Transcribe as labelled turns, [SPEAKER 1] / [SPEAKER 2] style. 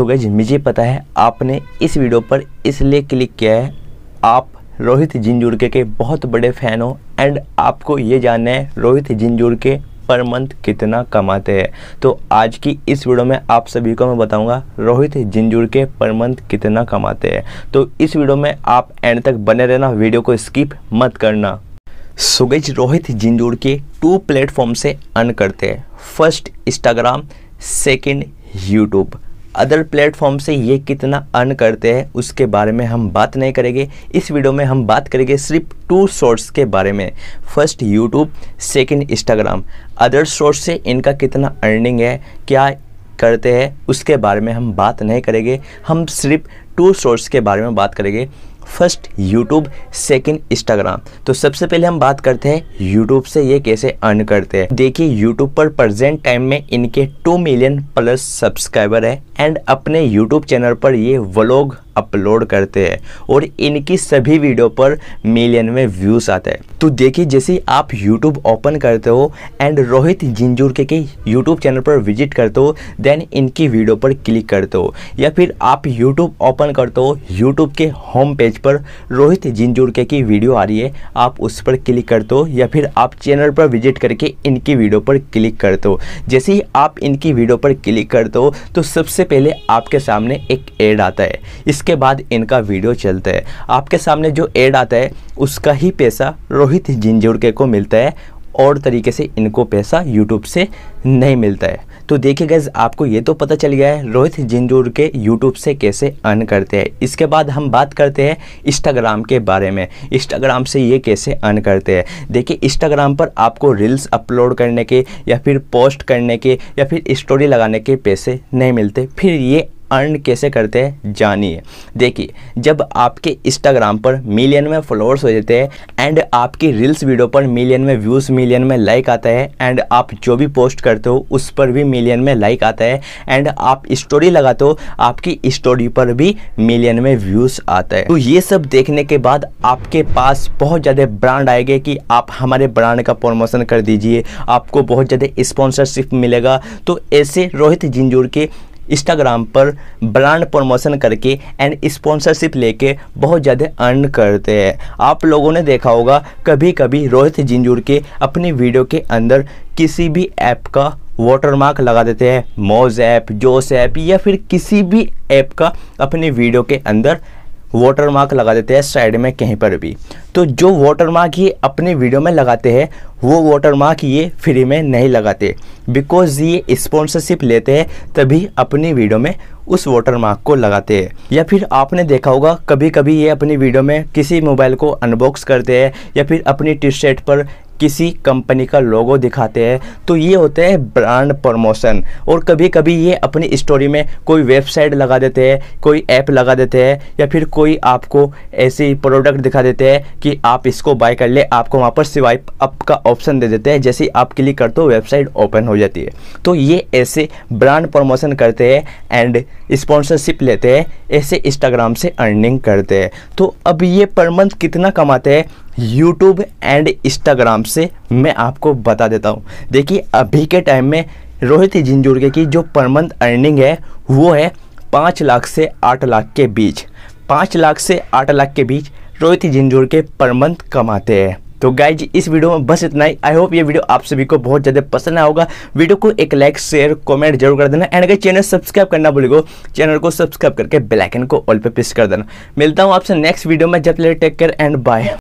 [SPEAKER 1] हो गए मुझे पता है आपने इस वीडियो पर इसलिए क्लिक किया है आप रोहित जिंजुड़के के बहुत बड़े फ़ैन हो एंड आपको ये जानना है रोहित जिंजुड़के पर मंथ कितना कमाते हैं तो आज की इस वीडियो में आप सभी को मैं बताऊंगा रोहित जिंजूर के पर मंथ कितना कमाते हैं तो इस वीडियो में आप एंड तक बने रहना वीडियो को स्किप मत करना सुगज रोहित जिंजूर के टू प्लेटफॉर्म से अर्न करते हैं first Instagram second YouTube other platform से ये कितना अर्न करते हैं उसके बारे में हम बात नहीं करेंगे इस वीडियो में हम बात करेंगे सिर्फ टू सोर्स के बारे में first YouTube second Instagram other source से इनका कितना अर्निंग है क्या करते हैं उसके बारे में हम बात नहीं करेंगे हम सिर्फ टू सोर्स के बारे में बात करेंगे फर्स्ट यूट्यूब सेकंड इंस्टाग्राम तो सबसे पहले हम बात करते हैं यूट्यूब से ये कैसे अर्न करते हैं देखिए यूट्यूब पर प्रेजेंट टाइम में इनके टू मिलियन प्लस सब्सक्राइबर है एंड अपने यूट्यूब चैनल पर ये व्लॉग अपलोड करते हैं और इनकी सभी वीडियो पर मिलियन में व्यूज़ आते हैं तो देखिए जैसे आप यूट्यूब ओपन करते हो एंड रोहित जिंजूर के यूट्यूब चैनल पर विजिट करते हो देन इनकी वीडियो पर क्लिक करते हो या फिर आप यूट्यूब ओपन ओपन करते हो यूट्यूब के होम पेज पर रोहित जिंजुरके की वीडियो आ रही है आप उस पर क्लिक करते हो या फिर आप चैनल पर विजिट करके इनकी वीडियो पर क्लिक करते हो जैसे ही आप इनकी वीडियो पर क्लिक करते हो तो सबसे पहले आपके सामने एक एड आता है इसके बाद इनका वीडियो चलता है आपके सामने जो एड आता है उसका ही पैसा रोहित झिंझुड़के को मिलता है और तरीके से इनको पैसा यूट्यूब से नहीं मिलता है तो देखिए गैस आपको ये तो पता चल गया है रोहित जिंजूर के यूट्यूब से कैसे अर्न करते हैं इसके बाद हम बात करते हैं इंस्टाग्राम के बारे में इंस्टाग्राम से ये कैसे अर्न करते हैं देखिए इंस्टाग्राम पर आपको रील्स अपलोड करने के या फिर पोस्ट करने के या फिर स्टोरी लगाने के पैसे नहीं मिलते फिर ये अर्न कैसे करते हैं जानिए देखिए जब आपके इंस्टाग्राम पर मिलियन में फॉलोअर्स हो जाते हैं एंड आपकी रील्स वीडियो पर मिलियन में व्यूज़ मिलियन में लाइक आता है एंड आप जो भी पोस्ट करते हो उस पर भी मिलियन में लाइक आता है एंड आप स्टोरी लगाते हो आपकी स्टोरी पर भी मिलियन में व्यूज़ आता है तो ये सब देखने के बाद आपके पास बहुत ज़्यादा ब्रांड आएंगे कि आप हमारे ब्रांड का प्रमोशन कर दीजिए आपको बहुत ज़्यादा स्पॉन्सरशिप मिलेगा तो ऐसे रोहित जिंजूर के इंस्टाग्राम पर ब्रांड प्रमोशन करके एंड स्पॉन्सरशिप लेके बहुत ज़्यादा अर्न करते हैं आप लोगों ने देखा होगा कभी कभी रोहित जिंजूर के अपनी वीडियो के अंदर किसी भी ऐप का वाटरमार्क लगा देते हैं मोज ऐप जोस ऐप या फिर किसी भी ऐप का अपनी वीडियो के अंदर वाटरमार्क लगा देते हैं साइड में कहीं पर भी तो जो वाटर मार्क ये अपने वीडियो में लगाते हैं वो वाटर मार्क ये फ्री में नहीं लगाते बिकॉज ये स्पॉन्सरशिप लेते हैं तभी अपनी वीडियो में उस वाटर मार्क को लगाते हैं या फिर आपने देखा होगा कभी कभी ये अपनी वीडियो में किसी मोबाइल को अनबॉक्स करते हैं या फिर अपनी टी शर्ट पर किसी कंपनी का लोगो दिखाते हैं तो ये होते हैं ब्रांड प्रमोशन और कभी कभी ये अपनी स्टोरी में कोई वेबसाइट लगा देते हैं कोई ऐप लगा देते हैं या फिर कोई आपको ऐसी प्रोडक्ट दिखा देते हैं कि आप इसको बाय कर ले आपको वहाँ पर स्वाइप अप का ऑप्शन दे देते हैं जैसे आप क्लिक करते हो वेबसाइट ओपन हो जाती है तो ये ऐसे ब्रांड प्रमोशन करते हैं एंड स्पॉन्सरशिप लेते हैं ऐसे इंस्टाग्राम से अर्निंग करते हैं तो अब ये पर मंथ कितना कमाते हैं यूट्यूब एंड इंस्टाग्राम से मैं आपको बता देता हूँ देखिए अभी के टाइम में रोहित झिंझुड़के की जो पर मंथ अर्निंग है वो है पाँच लाख से आठ लाख के बीच पाँच लाख से आठ लाख के बीच रोहित झिंझोर के पर मंथ कमाते हैं तो गाइज इस वीडियो में बस इतना ही आई होप ये वीडियो आप सभी को बहुत ज़्यादा पसंद आया होगा वीडियो को एक लाइक शेयर कमेंट जरूर कर देना एंड अगर चैनल सब्सक्राइब करना भूलेगो चैनल को सब्सक्राइब करके बेल आइकन को ऑल पे प्रेस कर देना मिलता हूँ आपसे नेक्स्ट वीडियो में जब ले टेक केयर एंड बाय